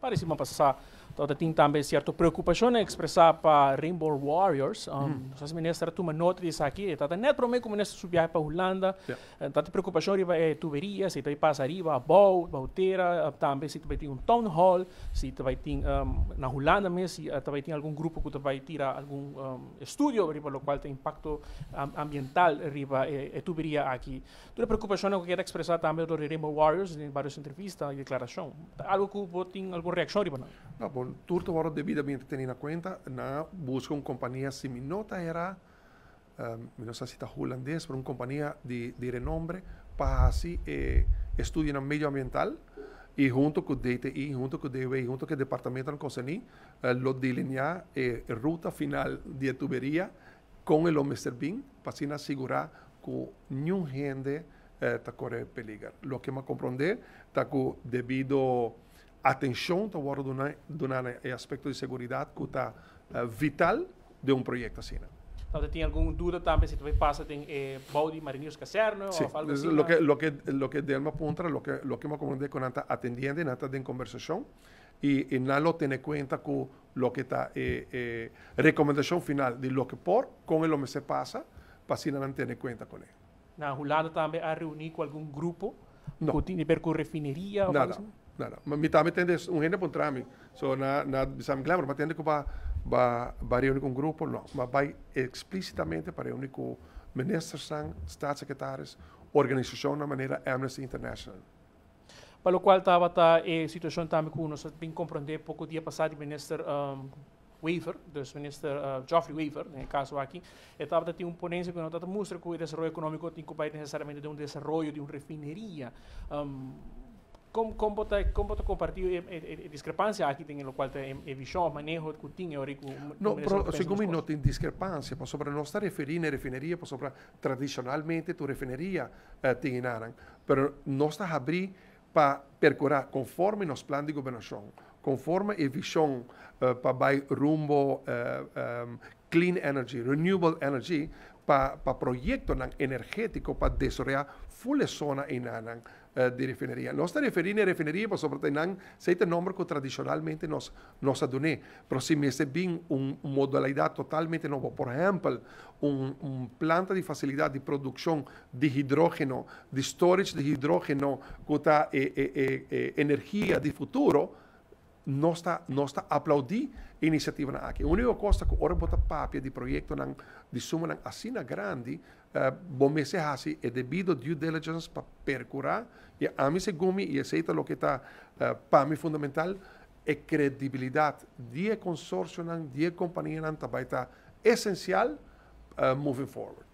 Parecia uma passar tem também certo preocupação a expressar para Rainbow Warriors. Um, mm. Nós ministra tu uma nota isso aqui. Eh, Tata net promete como nesse viagem para Holanda. Yeah. Tata preocupação riba é eh, tuberia, se tu passar riba, boat, bauteira, eh, também se tu vai ter um town hall, se tu vai ter um, na Holanda mesmo, se tu vai ter algum grupo que tu vai tirar algum um, estudo riba lo qual tem impacto ambiental riba é, é tuberia aqui. Tu tota preocupação que quero expressar também do Rainbow Warriors em várias entrevistas e declarações. Algo que vou ter alguma reação riba não? todo lo tudo hora devidamente tener en conta, na busca uma companhia nota era, um, não sei se está holandês, mas de, de para así eh, el medio ambiental y junto con o DTI, junto con o DBI, junto que el Departamento de la eh, lo delinear eh, ruta final de tubería con el Mr. Bean, para así asegurar que nenhum gente eh, está eh, correndo Lo que me comprende está que debido atención, voy a un aspecto de seguridad que está eh, vital de un proyecto así. ¿no? Então, duda duda también também, se en passa, en eh, caserno, sí. algo Lo que, lo que, lo que Delma apunta, lo que, lo que me comuniquei con Anta, atendiendo, Anta de conversação, e, e Nalo tiene conta com lo que está, eh, eh, recomendación final de lo que por, con lo que se pasa, para si no lo conta cuenta él. Na Holanda também ha reunido com algum grupo, que tiene que ver o refinería Nada, Não, não. Mi tame tende un hende pun trami. So na na bisam glamour pa tende ko ba ba ba reuni con grupo no, ma vai explicitamente para reuni com ministers sang, staatssecretaris, na maneira Amnesty International. Para o qual estava a eh, situação também que nós bem compreender pouco dia passado o ministro um, Weaver, o ministro uh, Geoffrey Weaver, no caso aqui, estava ter um ponense que não mostra que o desenvolvimento econômico tem que necessariamente de um desenvolvimento de uma refinaria. Um, como, como, tá, como tá compartilho e, e, eh, e eh, discrepância aqui tem eh, no qual tem e visão manejo cutinho rico no però siccome non tem discrepância ma sopra nostra referina e refineria ma sopra tradicionalmente tu refineria eh, tem in aran però nostra abri pa percorrer conforme nos plan de governação conforme e visão eh, pa vai rumbo eh, um, clean energy renewable energy para proyectos proyecto energético para desarrollar full zona en eh, de refinería. No está referida a refinería, pero sobre todo se nombre que tradicionalmente nos, nos aduné. Pero si me hace bien una modalidad totalmente nueva, por ejemplo, una un planta de facilidad de producción de hidrógeno, de storage de hidrógeno, con eh, eh, energía de futuro, no está no iniciativa na aquí. único costa ko que bota papia di proyecto de suma de asina grandi uh, eh, bomese es debido debido due diligence y percura e y mí se gumi y e aceita lo que está para mí fundamental e credibilidad die consorcio de die compañía para tabaita esencial eh, moving forward.